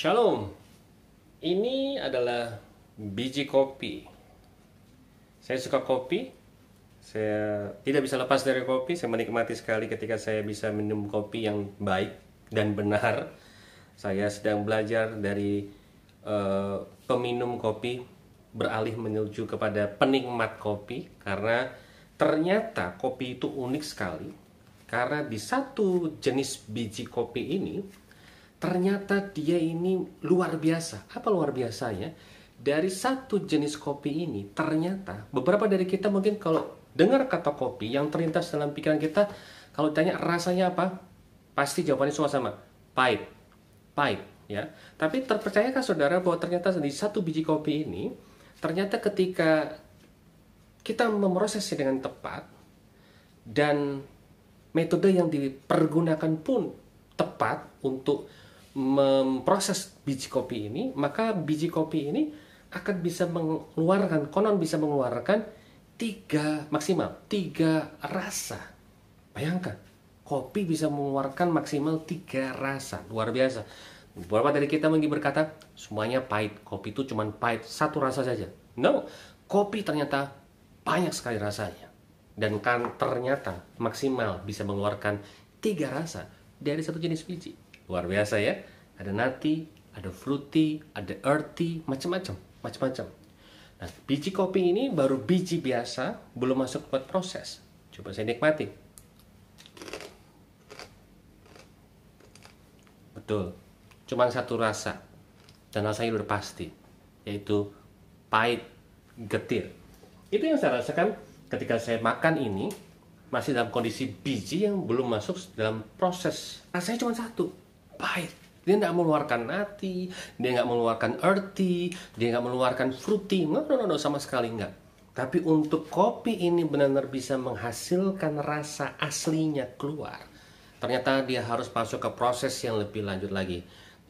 Shalom. Ini adalah biji kopi. Saya suka kopi. Saya tidak bisa lepas dari kopi. Saya menikmati sekali ketika saya bisa minum kopi yang baik dan benar. Saya sedang belajar dari uh, peminum kopi beralih menuju kepada penikmat kopi karena ternyata kopi itu unik sekali karena di satu jenis biji kopi ini ternyata dia ini luar biasa. Apa luar biasanya? Dari satu jenis kopi ini, ternyata beberapa dari kita mungkin kalau dengar kata kopi yang terlintas dalam pikiran kita, kalau ditanya rasanya apa, pasti jawabannya semua sama, pahit, pahit, ya. Tapi terpercayakah saudara bahwa ternyata di satu biji kopi ini, ternyata ketika kita memprosesnya dengan tepat dan metode yang dipergunakan pun tepat untuk memproses biji kopi ini, maka biji kopi ini akan bisa mengeluarkan, konon bisa mengeluarkan tiga maksimal tiga rasa. Bayangkan, kopi bisa mengeluarkan maksimal tiga rasa, luar biasa. Beberapa dari kita mungkin berkata, semuanya pahit, kopi itu cuma pahit, satu rasa saja. No, kopi ternyata banyak sekali rasanya. Dan kan ternyata maksimal bisa mengeluarkan tiga rasa dari satu jenis biji luar biasa ya ada nati ada fruity ada earthy macam-macam macam-macam nah biji kopi ini baru biji biasa belum masuk buat proses coba saya nikmati betul cuma satu rasa dan rasanya udah pasti yaitu pahit getir itu yang saya rasakan ketika saya makan ini masih dalam kondisi biji yang belum masuk dalam proses rasanya cuma satu pahit dia nggak mengeluarkan nati dia nggak mengeluarkan earthy dia nggak mengeluarkan fruity no, no no no sama sekali nggak tapi untuk kopi ini benar-benar bisa menghasilkan rasa aslinya keluar ternyata dia harus masuk ke proses yang lebih lanjut lagi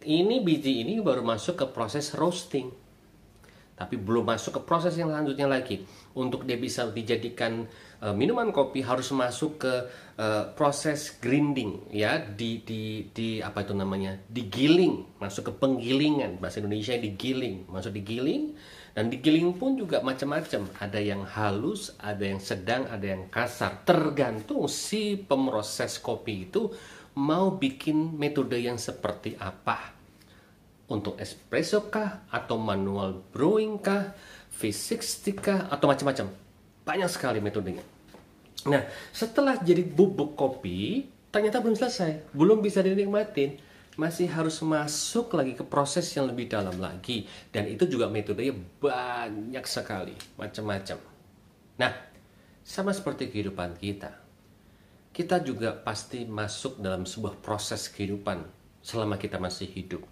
ini biji ini baru masuk ke proses roasting tapi belum masuk ke proses yang selanjutnya lagi. Untuk dia bisa dijadikan uh, minuman kopi harus masuk ke uh, proses grinding ya di di di apa itu namanya? digiling, masuk ke penggilingan. Bahasa Indonesia digiling, masuk digiling dan digiling pun juga macam-macam. Ada yang halus, ada yang sedang, ada yang kasar. Tergantung si pemroses kopi itu mau bikin metode yang seperti apa untuk espresso kah atau manual brewing kah V60 kah atau macam-macam banyak sekali metodenya nah setelah jadi bubuk kopi ternyata belum selesai belum bisa dinikmatin masih harus masuk lagi ke proses yang lebih dalam lagi dan itu juga metodenya banyak sekali macam-macam nah sama seperti kehidupan kita kita juga pasti masuk dalam sebuah proses kehidupan selama kita masih hidup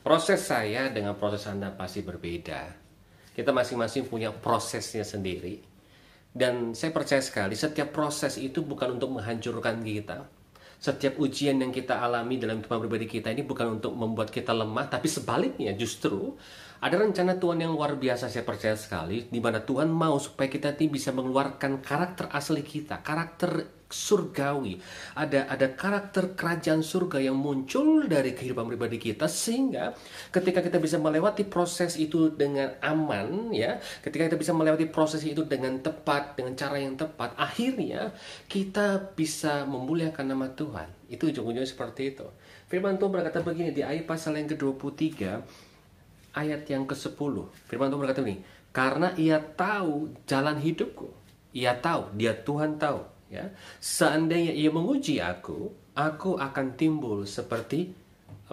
Proses saya dengan proses Anda pasti berbeda. Kita masing-masing punya prosesnya sendiri. Dan saya percaya sekali setiap proses itu bukan untuk menghancurkan kita. Setiap ujian yang kita alami dalam kehidupan pribadi kita ini bukan untuk membuat kita lemah, tapi sebaliknya justru ada rencana Tuhan yang luar biasa saya percaya sekali di mana Tuhan mau supaya kita ini bisa mengeluarkan karakter asli kita, karakter surgawi. Ada ada karakter kerajaan surga yang muncul dari kehidupan pribadi kita sehingga ketika kita bisa melewati proses itu dengan aman ya, ketika kita bisa melewati proses itu dengan tepat, dengan cara yang tepat, akhirnya kita bisa memuliakan nama Tuhan. Itu ujung-ujungnya seperti itu. Firman Tuhan berkata begini di ayat pasal yang ke-23, ayat yang ke-10. Firman Tuhan berkata begini, karena ia tahu jalan hidupku. Ia tahu, dia Tuhan tahu. Ya, seandainya ia menguji aku, aku akan timbul seperti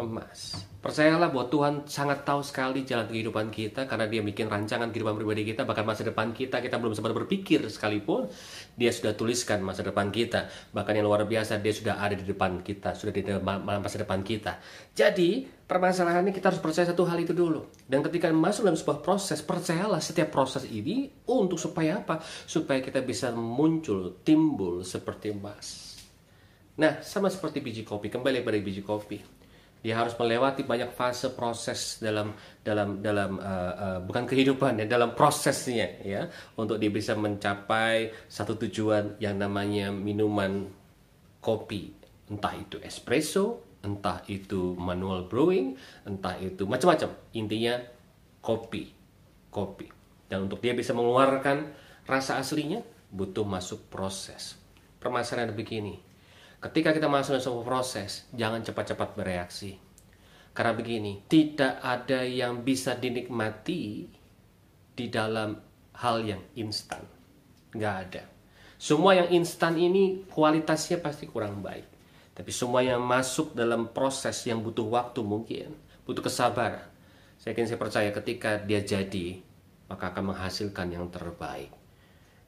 emas. Percayalah bahwa Tuhan sangat tahu sekali jalan kehidupan kita karena dia bikin rancangan kehidupan pribadi kita, bahkan masa depan kita, kita belum sempat berpikir sekalipun, dia sudah tuliskan masa depan kita. Bahkan yang luar biasa, dia sudah ada di depan kita, sudah di dalam masa depan kita. Jadi, permasalahannya kita harus percaya satu hal itu dulu. Dan ketika masuk dalam sebuah proses, percayalah setiap proses ini untuk supaya apa? Supaya kita bisa muncul, timbul seperti emas. Nah, sama seperti biji kopi, kembali pada biji kopi dia harus melewati banyak fase proses dalam dalam dalam uh, uh, bukan kehidupan ya dalam prosesnya ya untuk dia bisa mencapai satu tujuan yang namanya minuman kopi entah itu espresso entah itu manual brewing entah itu macam-macam intinya kopi kopi dan untuk dia bisa mengeluarkan rasa aslinya butuh masuk proses permasalahan begini Ketika kita masuk dalam sebuah proses, jangan cepat-cepat bereaksi. Karena begini, tidak ada yang bisa dinikmati di dalam hal yang instan. Nggak ada. Semua yang instan ini kualitasnya pasti kurang baik. Tapi semua yang masuk dalam proses yang butuh waktu mungkin, butuh kesabaran. Saya yakin saya percaya ketika dia jadi, maka akan menghasilkan yang terbaik.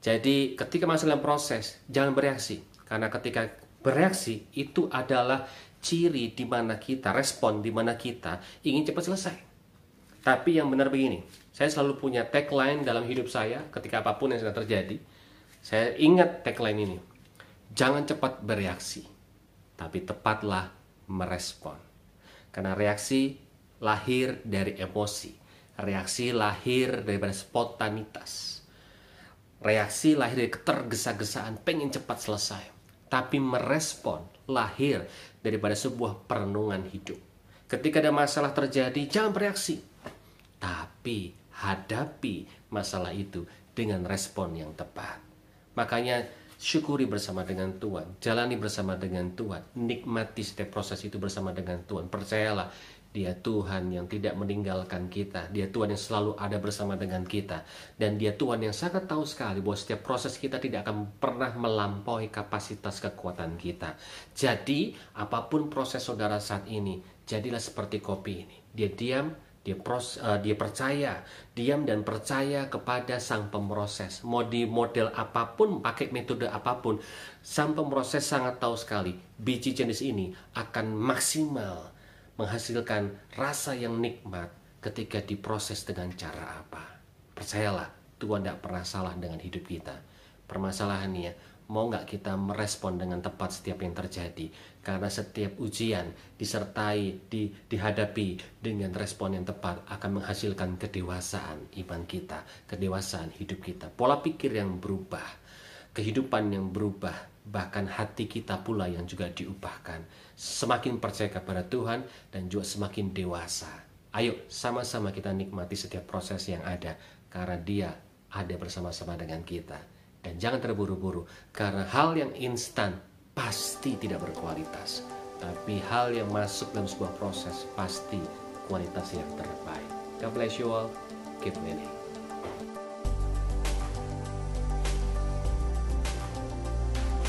Jadi ketika masuk dalam proses, jangan bereaksi. Karena ketika bereaksi itu adalah ciri di mana kita respon di mana kita ingin cepat selesai. Tapi yang benar begini, saya selalu punya tagline dalam hidup saya ketika apapun yang sedang terjadi. Saya ingat tagline ini. Jangan cepat bereaksi, tapi tepatlah merespon. Karena reaksi lahir dari emosi. Reaksi lahir dari spontanitas. Reaksi lahir dari ketergesa-gesaan, pengen cepat selesai tapi merespon lahir daripada sebuah perenungan hidup. Ketika ada masalah terjadi, jangan bereaksi, tapi hadapi masalah itu dengan respon yang tepat. Makanya syukuri bersama dengan Tuhan, jalani bersama dengan Tuhan, nikmati setiap proses itu bersama dengan Tuhan. Percayalah, dia Tuhan yang tidak meninggalkan kita. Dia Tuhan yang selalu ada bersama dengan kita. Dan dia Tuhan yang sangat tahu sekali bahwa setiap proses kita tidak akan pernah melampaui kapasitas kekuatan kita. Jadi, apapun proses saudara saat ini, jadilah seperti kopi ini. Dia diam, dia pros, uh, dia percaya, diam dan percaya kepada sang pemroses. Mau di model apapun, pakai metode apapun, sang pemroses sangat tahu sekali biji jenis ini akan maksimal menghasilkan rasa yang nikmat ketika diproses dengan cara apa. Percayalah, Tuhan tidak pernah salah dengan hidup kita. Permasalahannya, mau nggak kita merespon dengan tepat setiap yang terjadi karena setiap ujian disertai di, dihadapi dengan respon yang tepat akan menghasilkan kedewasaan iman kita kedewasaan hidup kita pola pikir yang berubah kehidupan yang berubah bahkan hati kita pula yang juga diubahkan. Semakin percaya kepada Tuhan dan juga semakin dewasa. Ayo sama-sama kita nikmati setiap proses yang ada karena dia ada bersama-sama dengan kita. Dan jangan terburu-buru karena hal yang instan pasti tidak berkualitas. Tapi hal yang masuk dalam sebuah proses pasti kualitas yang terbaik. God bless you all. Keep winning.